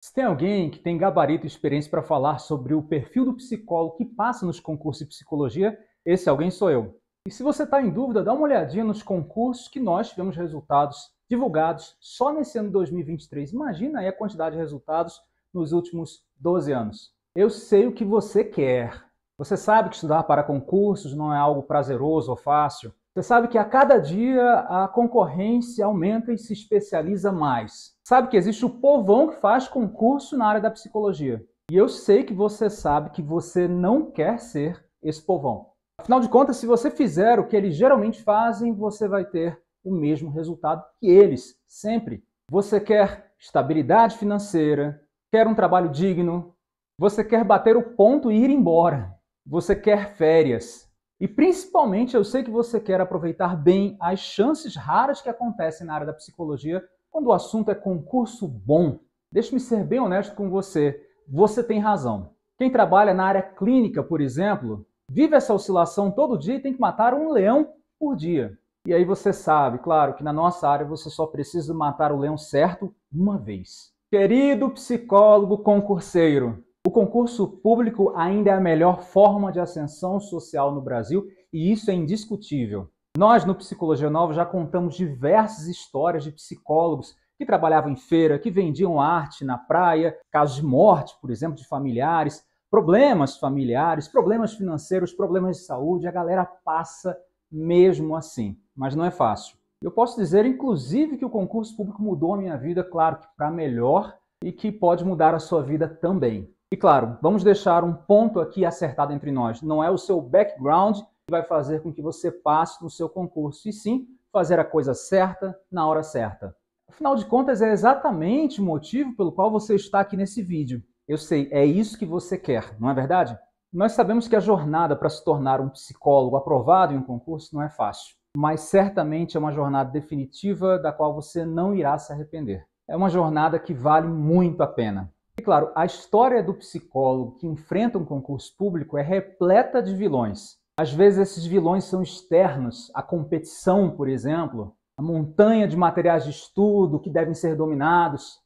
Se tem alguém que tem gabarito e experiência para falar sobre o perfil do psicólogo que passa nos concursos de psicologia, esse alguém sou eu. E se você está em dúvida, dá uma olhadinha nos concursos que nós tivemos resultados divulgados só nesse ano de 2023. Imagina aí a quantidade de resultados nos últimos 12 anos. Eu sei o que você quer. Você sabe que estudar para concursos não é algo prazeroso ou fácil. Você sabe que a cada dia a concorrência aumenta e se especializa mais sabe que existe o povão que faz concurso na área da psicologia. E eu sei que você sabe que você não quer ser esse povão. Afinal de contas, se você fizer o que eles geralmente fazem, você vai ter o mesmo resultado que eles, sempre. Você quer estabilidade financeira, quer um trabalho digno, você quer bater o ponto e ir embora, você quer férias. E principalmente eu sei que você quer aproveitar bem as chances raras que acontecem na área da psicologia quando o assunto é concurso bom, deixe-me ser bem honesto com você, você tem razão. Quem trabalha na área clínica, por exemplo, vive essa oscilação todo dia e tem que matar um leão por dia. E aí você sabe, claro, que na nossa área você só precisa matar o leão certo uma vez. Querido psicólogo concurseiro, o concurso público ainda é a melhor forma de ascensão social no Brasil e isso é indiscutível. Nós, no Psicologia Nova, já contamos diversas histórias de psicólogos que trabalhavam em feira, que vendiam arte na praia, casos de morte, por exemplo, de familiares, problemas familiares, problemas financeiros, problemas de saúde. A galera passa mesmo assim, mas não é fácil. Eu posso dizer, inclusive, que o concurso público mudou a minha vida, claro que para melhor, e que pode mudar a sua vida também. E claro, vamos deixar um ponto aqui acertado entre nós. Não é o seu background vai fazer com que você passe no seu concurso, e sim fazer a coisa certa na hora certa. Afinal de contas, é exatamente o motivo pelo qual você está aqui nesse vídeo. Eu sei, é isso que você quer, não é verdade? Nós sabemos que a jornada para se tornar um psicólogo aprovado em um concurso não é fácil, mas certamente é uma jornada definitiva da qual você não irá se arrepender. É uma jornada que vale muito a pena. E claro, a história do psicólogo que enfrenta um concurso público é repleta de vilões, às vezes esses vilões são externos, a competição, por exemplo, a montanha de materiais de estudo que devem ser dominados,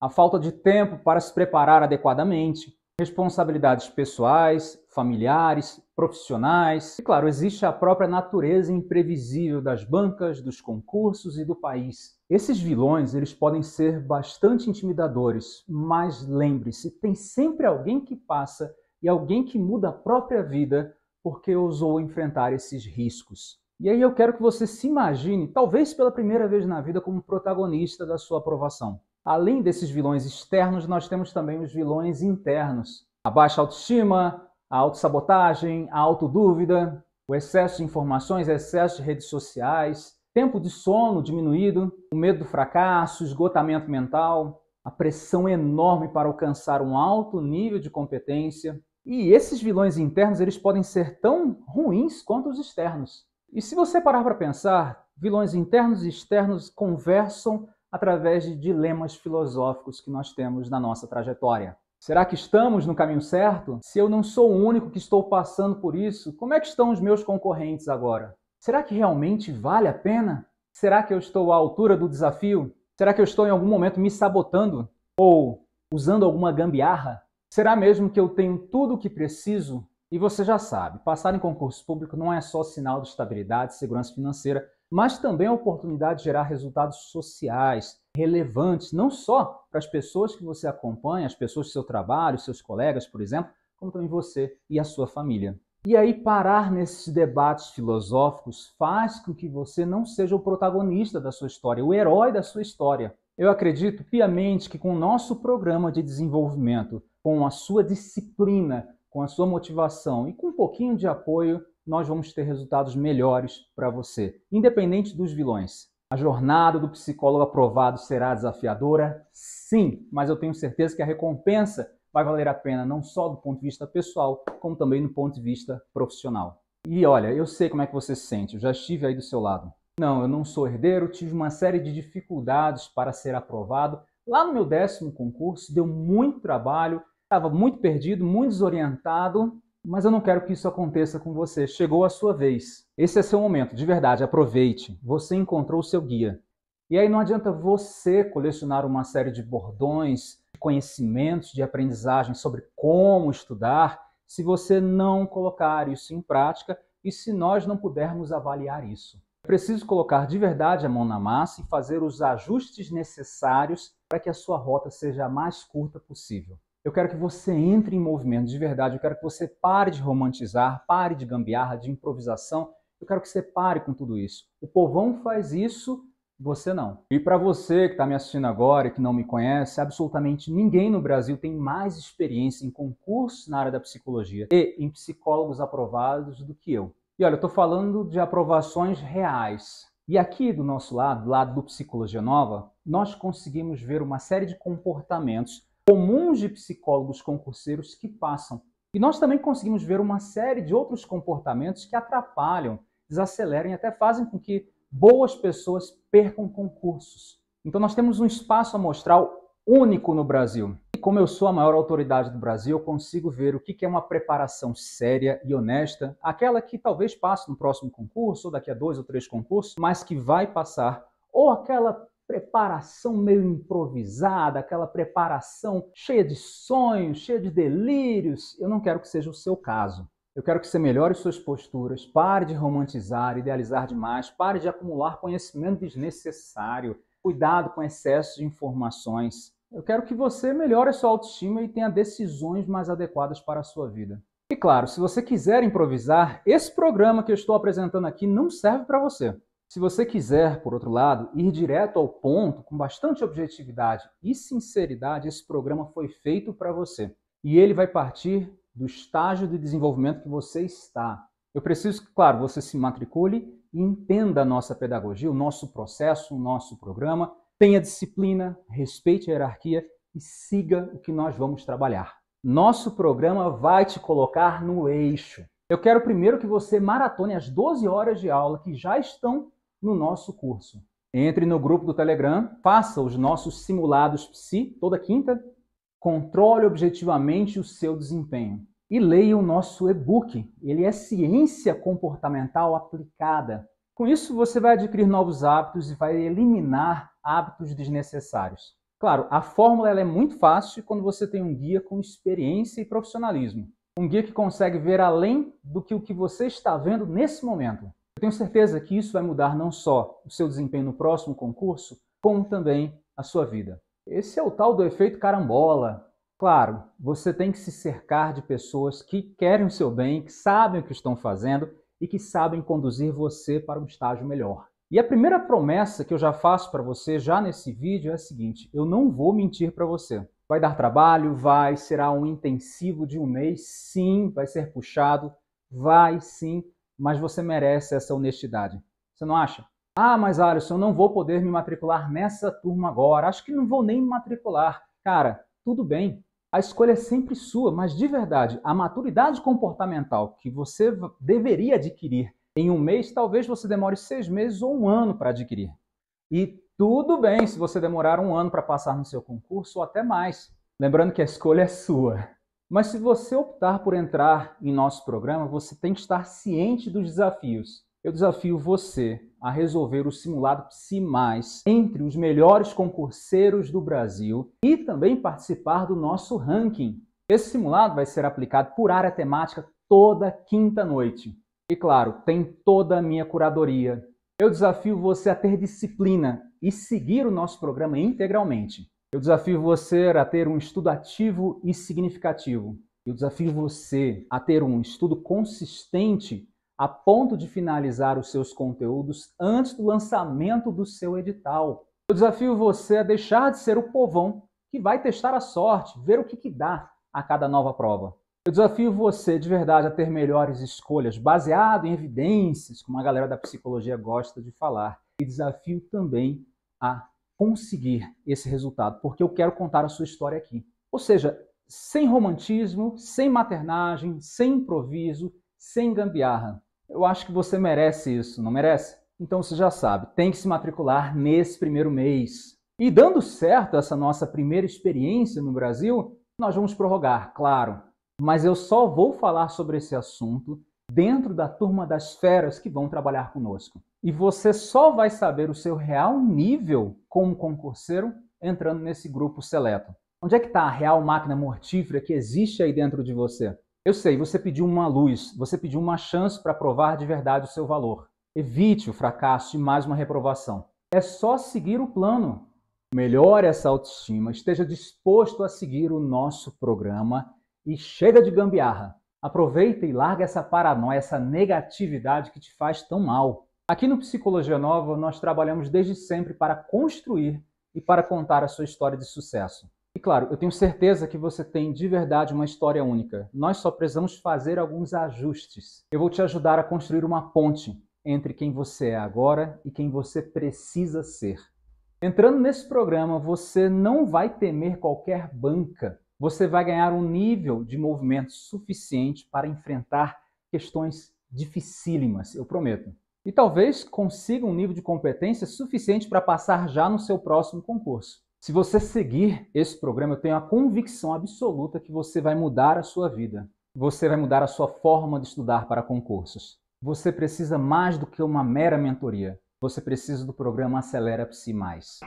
a falta de tempo para se preparar adequadamente, responsabilidades pessoais, familiares, profissionais. E claro, existe a própria natureza imprevisível das bancas, dos concursos e do país. Esses vilões, eles podem ser bastante intimidadores, mas lembre-se, tem sempre alguém que passa e alguém que muda a própria vida porque ousou enfrentar esses riscos. E aí eu quero que você se imagine, talvez pela primeira vez na vida, como protagonista da sua aprovação. Além desses vilões externos, nós temos também os vilões internos. A baixa autoestima, a autossabotagem, a autodúvida, o excesso de informações, excesso de redes sociais, tempo de sono diminuído, o medo do fracasso, esgotamento mental, a pressão enorme para alcançar um alto nível de competência, e esses vilões internos, eles podem ser tão ruins quanto os externos. E se você parar para pensar, vilões internos e externos conversam através de dilemas filosóficos que nós temos na nossa trajetória. Será que estamos no caminho certo? Se eu não sou o único que estou passando por isso, como é que estão os meus concorrentes agora? Será que realmente vale a pena? Será que eu estou à altura do desafio? Será que eu estou em algum momento me sabotando ou usando alguma gambiarra? Será mesmo que eu tenho tudo o que preciso? E você já sabe, passar em concurso público não é só sinal de estabilidade e segurança financeira, mas também a oportunidade de gerar resultados sociais relevantes, não só para as pessoas que você acompanha, as pessoas do seu trabalho, seus colegas, por exemplo, como também você e a sua família. E aí, parar nesses debates filosóficos faz com que você não seja o protagonista da sua história, o herói da sua história. Eu acredito piamente que com o nosso programa de desenvolvimento com a sua disciplina, com a sua motivação e com um pouquinho de apoio, nós vamos ter resultados melhores para você, independente dos vilões. A jornada do psicólogo aprovado será desafiadora? Sim, mas eu tenho certeza que a recompensa vai valer a pena não só do ponto de vista pessoal, como também do ponto de vista profissional. E olha, eu sei como é que você se sente, eu já estive aí do seu lado. Não, eu não sou herdeiro, tive uma série de dificuldades para ser aprovado. Lá no meu décimo concurso, deu muito trabalho, Estava muito perdido, muito desorientado, mas eu não quero que isso aconteça com você. Chegou a sua vez. Esse é seu momento, de verdade, aproveite. Você encontrou o seu guia. E aí não adianta você colecionar uma série de bordões, de conhecimentos, de aprendizagem sobre como estudar, se você não colocar isso em prática e se nós não pudermos avaliar isso. preciso colocar de verdade a mão na massa e fazer os ajustes necessários para que a sua rota seja a mais curta possível. Eu quero que você entre em movimento de verdade. Eu quero que você pare de romantizar, pare de gambiarra, de improvisação. Eu quero que você pare com tudo isso. O povão faz isso, você não. E para você que está me assistindo agora e que não me conhece, absolutamente ninguém no Brasil tem mais experiência em concurso na área da psicologia e em psicólogos aprovados do que eu. E olha, eu estou falando de aprovações reais. E aqui do nosso lado, do lado do Psicologia Nova, nós conseguimos ver uma série de comportamentos comuns de psicólogos concurseiros que passam. E nós também conseguimos ver uma série de outros comportamentos que atrapalham, desaceleram e até fazem com que boas pessoas percam concursos. Então nós temos um espaço amostral único no Brasil. E como eu sou a maior autoridade do Brasil, eu consigo ver o que é uma preparação séria e honesta, aquela que talvez passe no próximo concurso, ou daqui a dois ou três concursos, mas que vai passar, ou aquela preparação meio improvisada, aquela preparação cheia de sonhos, cheia de delírios. Eu não quero que seja o seu caso. Eu quero que você melhore suas posturas, pare de romantizar, idealizar demais, pare de acumular conhecimento desnecessário, cuidado com excesso de informações. Eu quero que você melhore a sua autoestima e tenha decisões mais adequadas para a sua vida. E claro, se você quiser improvisar, esse programa que eu estou apresentando aqui não serve para você. Se você quiser, por outro lado, ir direto ao ponto, com bastante objetividade e sinceridade, esse programa foi feito para você. E ele vai partir do estágio de desenvolvimento que você está. Eu preciso que, claro, você se matricule e entenda a nossa pedagogia, o nosso processo, o nosso programa, tenha disciplina, respeite a hierarquia e siga o que nós vamos trabalhar. Nosso programa vai te colocar no eixo. Eu quero primeiro que você maratone as 12 horas de aula que já estão no nosso curso. Entre no grupo do Telegram, faça os nossos simulados Psi toda quinta, controle objetivamente o seu desempenho e leia o nosso e-book. Ele é ciência comportamental aplicada. Com isso, você vai adquirir novos hábitos e vai eliminar hábitos desnecessários. Claro, a fórmula é muito fácil quando você tem um guia com experiência e profissionalismo. Um guia que consegue ver além do que o que você está vendo nesse momento. Eu tenho certeza que isso vai mudar não só o seu desempenho no próximo concurso, como também a sua vida. Esse é o tal do efeito carambola. Claro, você tem que se cercar de pessoas que querem o seu bem, que sabem o que estão fazendo e que sabem conduzir você para um estágio melhor. E a primeira promessa que eu já faço para você já nesse vídeo é a seguinte: eu não vou mentir para você. Vai dar trabalho? Vai. Será um intensivo de um mês? Sim. Vai ser puxado? Vai sim mas você merece essa honestidade. Você não acha? Ah, mas Alisson, eu não vou poder me matricular nessa turma agora. Acho que não vou nem me matricular. Cara, tudo bem. A escolha é sempre sua, mas de verdade, a maturidade comportamental que você deveria adquirir em um mês, talvez você demore seis meses ou um ano para adquirir. E tudo bem se você demorar um ano para passar no seu concurso ou até mais. Lembrando que a escolha é sua. Mas se você optar por entrar em nosso programa, você tem que estar ciente dos desafios. Eu desafio você a resolver o simulado Psi Mais entre os melhores concurseiros do Brasil e também participar do nosso ranking. Esse simulado vai ser aplicado por área temática toda quinta noite. E claro, tem toda a minha curadoria. Eu desafio você a ter disciplina e seguir o nosso programa integralmente. Eu desafio você a ter um estudo ativo e significativo. Eu desafio você a ter um estudo consistente a ponto de finalizar os seus conteúdos antes do lançamento do seu edital. Eu desafio você a deixar de ser o povão que vai testar a sorte, ver o que, que dá a cada nova prova. Eu desafio você de verdade a ter melhores escolhas, baseado em evidências, como a galera da psicologia gosta de falar. E desafio também a conseguir esse resultado, porque eu quero contar a sua história aqui. Ou seja, sem romantismo, sem maternagem, sem improviso, sem gambiarra. Eu acho que você merece isso, não merece? Então você já sabe, tem que se matricular nesse primeiro mês. E dando certo essa nossa primeira experiência no Brasil, nós vamos prorrogar, claro. Mas eu só vou falar sobre esse assunto dentro da turma das feras que vão trabalhar conosco. E você só vai saber o seu real nível como concurseiro entrando nesse grupo seleto. Onde é que está a real máquina mortífera que existe aí dentro de você? Eu sei, você pediu uma luz, você pediu uma chance para provar de verdade o seu valor. Evite o fracasso e mais uma reprovação. É só seguir o plano. Melhore essa autoestima, esteja disposto a seguir o nosso programa e chega de gambiarra. Aproveita e larga essa paranoia, essa negatividade que te faz tão mal. Aqui no Psicologia Nova, nós trabalhamos desde sempre para construir e para contar a sua história de sucesso. E claro, eu tenho certeza que você tem de verdade uma história única. Nós só precisamos fazer alguns ajustes. Eu vou te ajudar a construir uma ponte entre quem você é agora e quem você precisa ser. Entrando nesse programa, você não vai temer qualquer banca, você vai ganhar um nível de movimento suficiente para enfrentar questões dificílimas, eu prometo. E talvez consiga um nível de competência suficiente para passar já no seu próximo concurso. Se você seguir esse programa, eu tenho a convicção absoluta que você vai mudar a sua vida. Você vai mudar a sua forma de estudar para concursos. Você precisa mais do que uma mera mentoria. Você precisa do programa Acelera Psi Mais.